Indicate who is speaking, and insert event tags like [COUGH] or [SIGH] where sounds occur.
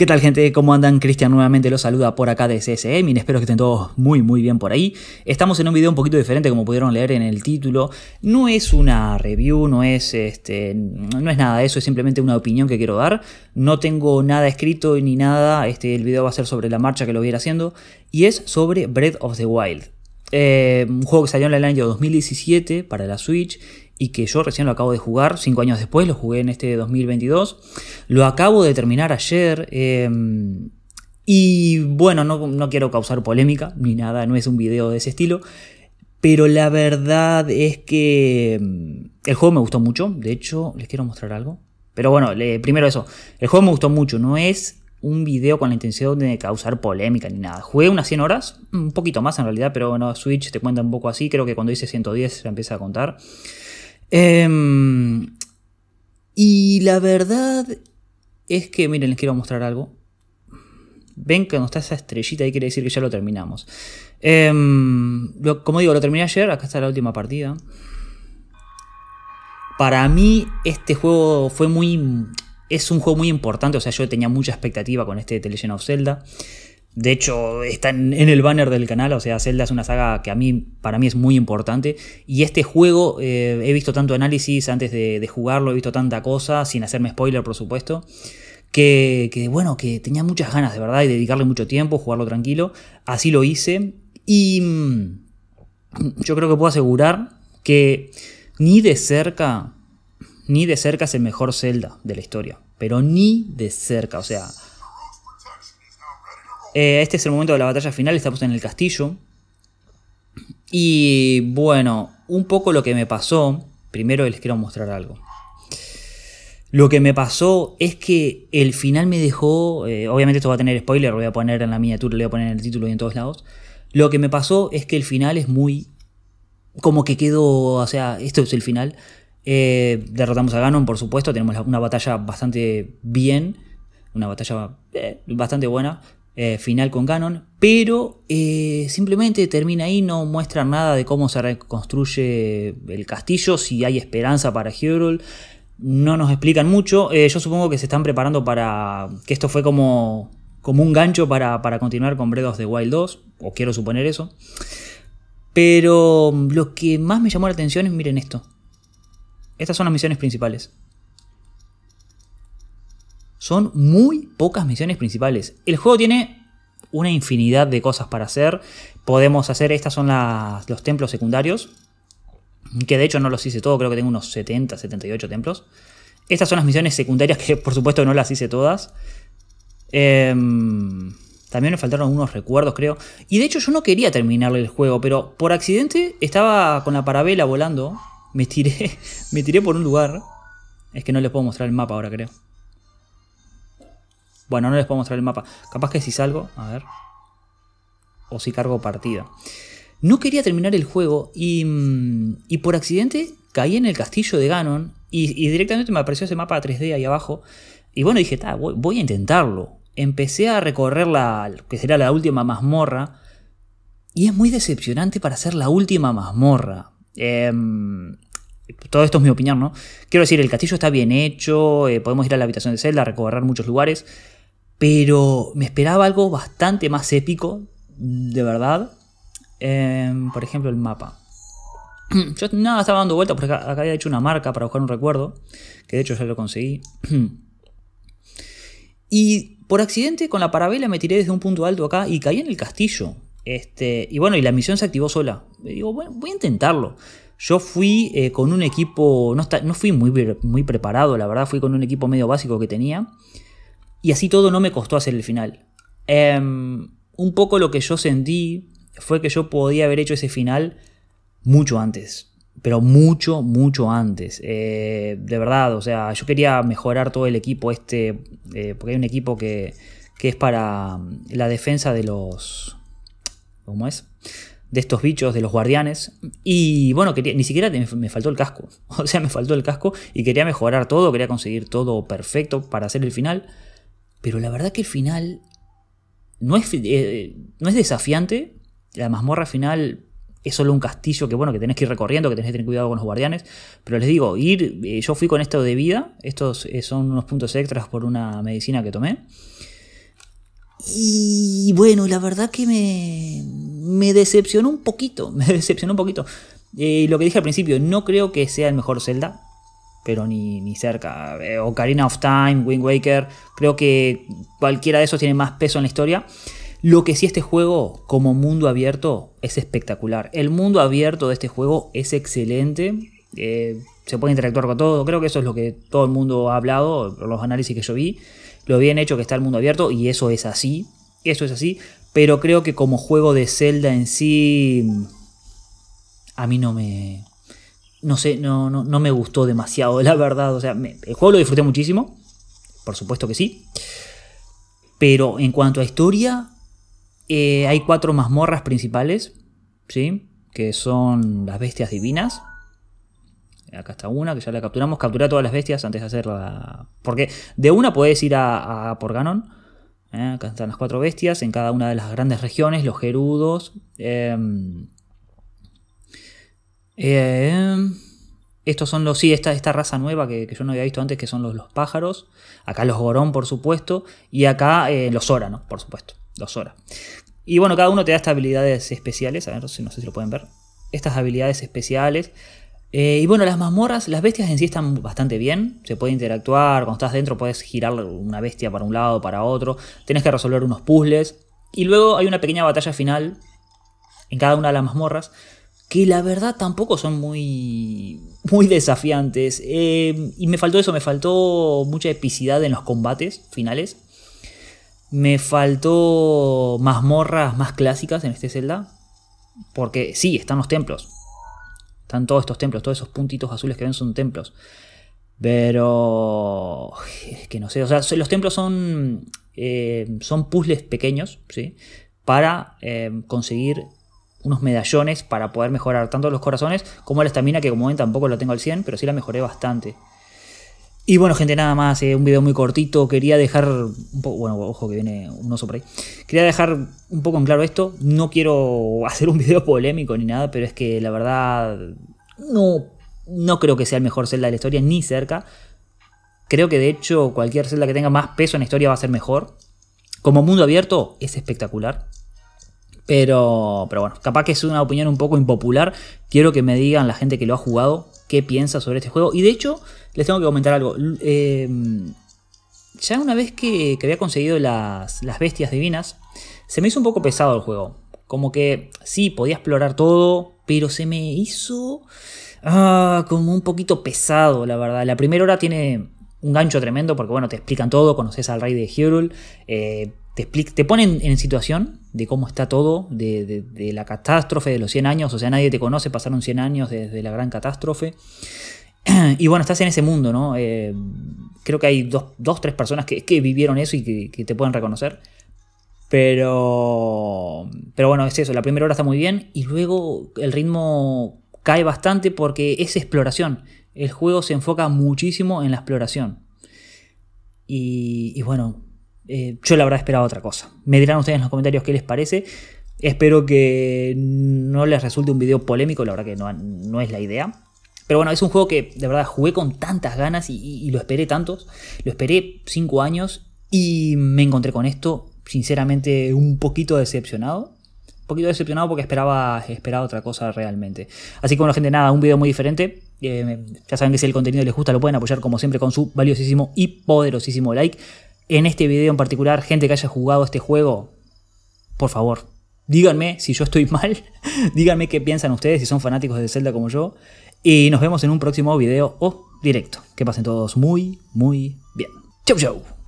Speaker 1: ¿Qué tal gente? ¿Cómo andan? Cristian nuevamente los saluda por acá de CSM Y espero que estén todos muy muy bien por ahí. Estamos en un video un poquito diferente como pudieron leer en el título. No es una review, no es, este, no es nada eso, es simplemente una opinión que quiero dar. No tengo nada escrito ni nada, este, el video va a ser sobre la marcha que lo ir haciendo. Y es sobre Breath of the Wild. Eh, un juego que salió en el año 2017 para la Switch y que yo recién lo acabo de jugar cinco años después, lo jugué en este 2022, lo acabo de terminar ayer. Em, y bueno, no, quiero causar polémica ni nada, no es un video de ese estilo. Pero la verdad es que em, el juego me gustó mucho. De hecho, les quiero mostrar algo. Pero bueno, primero eso. El juego me gustó mucho. No es un video con la intención de causar polémica ni nada. Jugué unas 100 horas, un poquito más en realidad, pero bueno, Switch te cuenta un poco así. Creo que cuando dice 110 se empieza a contar. Em, y la verdad es que, miren, les quiero mostrar algo. Ven que no está esa estrellita ahí, quiere decir que ya lo terminamos. Em, como digo, lo terminé ayer, acá está la última partida. Para mí, este juego fue muy. Es un juego muy importante, o sea, yo tenía mucha expectativa con este The Legend of Zelda. De hecho, está en, el banner del canal, o sea, Zelda es una saga que a mí, para mí es muy importante. Y este juego, eh, he visto tanto análisis antes de, jugarlo, he visto tanta cosa, sin hacerme spoiler, por supuesto. Que, que, bueno, que tenía muchas ganas de verdad y dedicarle mucho tiempo, jugarlo tranquilo. Así lo hice. Y mm, yo creo que puedo asegurar que ni de cerca, ni de cerca es el mejor Zelda de la historia. Pero ni de cerca, o sea, eh, este es el momento de la batalla final, estamos en el castillo. Y bueno, un poco lo que me pasó, primero les quiero mostrar algo. Lo que me pasó es que el final me dejó, eh, obviamente esto va a tener spoiler, lo voy a poner en la miniatura, lo voy a poner en el título y en todos lados. Lo que me pasó es que el final es muy, como que quedó, o sea, esto es el final. Eh, derrotamos a Ganon, por supuesto, tenemos una batalla bastante bien, una batalla bastante buena, eh, final con Ganon, pero eh, simplemente termina ahí, no muestra nada de cómo se reconstruye el castillo, si hay esperanza para Hyrule, no nos explican mucho, eh, yo supongo que se están preparando para que esto fue como, como un gancho para, para continuar con Bredos de Wild 2, o quiero suponer eso, pero lo que más me llamó la atención es miren esto, estas son las misiones principales. Son muy pocas misiones principales. El juego tiene una infinidad de cosas para hacer. Podemos hacer, estas son los templos secundarios. Que de hecho no los hice todos, creo que tengo unos 70, 78 templos. Estas son las misiones secundarias que por supuesto no las hice todas. Em, también me faltaron unos recuerdos, creo. Y de hecho yo no quería terminarle el juego, pero por accidente estaba con la parabela volando. Me tiré, [LAUGHS] me tiré por un lugar. Es que no les puedo mostrar el mapa ahora, creo. Bueno, no les puedo mostrar el mapa. Capaz que si salgo, a ver. O si cargo partida. No quería terminar el juego y, mm, y por accidente caí en el castillo de Ganon y, directamente me apareció ese mapa 3D ahí abajo. Y bueno, dije, voy, a intentarlo. Empecé a recorrer la que será la última mazmorra. Y es muy decepcionante para ser la última mazmorra. Em, todo esto es mi opinión, ¿no? Quiero decir, el castillo está bien hecho, eh, podemos ir a la habitación de celda, recorrer muchos lugares pero me esperaba algo bastante más épico, de verdad. Em, por ejemplo, el mapa. [CLEARS THROAT] Yo nada, estaba dando vueltas porque acá, había hecho una marca para buscar un recuerdo, que de hecho ya lo conseguí. [CLEARS THROAT] y por accidente con la parabela me tiré desde un punto alto acá y caí en el castillo. Este, y bueno, y la misión se activó sola. digo, voy a intentarlo. Yo fui eh, con un equipo, no, no fui muy, muy preparado, la verdad, fui con un equipo medio básico que tenía. Y así todo no me costó hacer el final. Em, un poco lo que yo sentí fue que yo podía haber hecho ese final mucho antes. Pero mucho, mucho antes. Eh, de verdad, o sea, yo quería mejorar todo el equipo este. Eh, porque hay un equipo que, que es para mm, la defensa de los... ¿Cómo es? de estos bichos, de los guardianes. Y bueno, quería, ni siquiera me faltó el casco. [LAUGHS] O sea, me faltó el casco y quería mejorar todo, quería conseguir todo perfecto para hacer el final. Pero la verdad que el final no es, eh, no es desafiante. La mazmorra final es solo un castillo que bueno, que tenés que ir recorriendo, que tenés que tener cuidado con los guardianes. Pero les digo, ir, eh, yo fui con esto de vida. Estos eh, son unos puntos extras por una medicina que tomé. Y bueno, la verdad que me, me decepcionó un poquito, [LAUGHS] me decepcionó un poquito. lo que dije al principio, no creo que sea el mejor Zelda, pero ni, ni cerca. Eh, Ocarina of Time, Wind Waker, creo que cualquiera de esos tiene más peso en la historia. Lo que sí este juego como mundo abierto es espectacular. El mundo abierto de este juego es excelente. Eh, se puede interactuar con todo. Creo que eso es lo que todo el mundo ha hablado, los análisis que yo vi. Lo bien hecho que está el mundo abierto y eso es así. Eso es así. Pero creo que como juego de Zelda en sí... A mí no me, no sé, no, no, me gustó demasiado, la verdad. O sea, el juego lo disfruté muchísimo, por supuesto que sí. Pero en cuanto a historia, eh, hay cuatro mazmorras principales, ¿sí? Que son las bestias divinas. Acá está una, que ya la capturamos. capturar todas las bestias antes de hacerla. Porque de una podés ir a, a por ¿eh? Acá están las cuatro bestias en cada una de las grandes regiones, los gerudos. Eh, eh, estos son los. Sí, esta, esta raza nueva que, yo no había visto antes, que son los, los pájaros. Acá los gorón, por supuesto. Y acá eh, los Zora, ¿no? Por supuesto. Los Zora. Y bueno, cada uno te da estas habilidades especiales. A ver, no sé, no sé si lo pueden ver. Estas habilidades especiales. Eh, y bueno, las mazmorras, las bestias en sí están bastante bien. Se puede interactuar. Cuando estás dentro, puedes girar una bestia para un lado, para otro. tienes que resolver unos puzzles. Y luego hay una pequeña batalla final en cada una de las mazmorras que la verdad tampoco son muy, muy desafiantes. Eh, y me faltó eso, me faltó mucha epicidad en los combates finales. Me faltó mazmorras más clásicas en este Zelda. Porque sí, están los templos. Están todos estos templos, todos esos puntitos azules que ven son templos. Pero... Es que no sé, o sea, los templos son... Eh, son puzzles pequeños, ¿sí? Para eh, conseguir unos medallones para poder mejorar tanto los corazones como la estamina, que como ven tampoco lo tengo al 100, pero sí la mejoré bastante. Y bueno, gente, nada más, eh, un video muy cortito. Quería dejar. Un bueno, ojo que viene un oso por ahí. Quería dejar un poco en claro esto. No quiero [LAUGHS] hacer un video polémico ni nada, pero es que la verdad. No, no creo que sea el mejor celda de la historia, ni cerca. Creo que de hecho, cualquier celda que tenga más peso en la historia va a ser mejor. Como mundo abierto, es espectacular. Pero, pero bueno, capaz que es una opinión un poco impopular. Quiero que me digan la gente que lo ha jugado qué piensa sobre este juego. Y de hecho, les tengo que comentar algo. Em, ya una vez que, había conseguido las, bestias divinas, se me hizo un poco pesado el juego. Como que sí, podía explorar todo, pero se me hizo ah, como un poquito pesado, la verdad. La primera hora tiene un gancho tremendo porque, bueno, te explican todo, conoces al rey de Hyrule. Eh, te, ponen en situación de cómo está todo, de, la catástrofe de los 100 años, o sea, nadie te conoce, pasaron 100 años desde la gran catástrofe. [CLEARS THROAT] Y bueno, estás en ese mundo, ¿no? Eh, creo que hay dos, tres personas que, vivieron eso y que, te pueden reconocer. Pero, pero bueno, es eso, la primera hora está muy bien y luego el ritmo cae bastante porque es exploración. El juego se enfoca muchísimo en la exploración. y, y bueno, eh, yo la verdad esperaba otra cosa. Me dirán ustedes en los comentarios qué les parece. Espero que no les resulte un video polémico, la verdad que no, no es la idea. Pero bueno, es un juego que de verdad jugué con tantas ganas y, lo esperé tantos. Lo esperé 5 años y me encontré con esto, sinceramente, un poquito decepcionado. Un poquito decepcionado porque esperaba, esperaba otra cosa realmente. Así que bueno, gente, nada, un video muy diferente. Eh, ya saben que si el contenido les gusta, lo pueden apoyar como siempre con su valiosísimo y poderosísimo like en este video en particular, gente que haya jugado este juego, por favor, díganme si yo estoy [LAUGHS] mal, díganme qué piensan ustedes, si son fanáticos de Zelda como yo, y nos vemos en un próximo video o directo. Que pasen todos muy, muy bien. Chau, chau.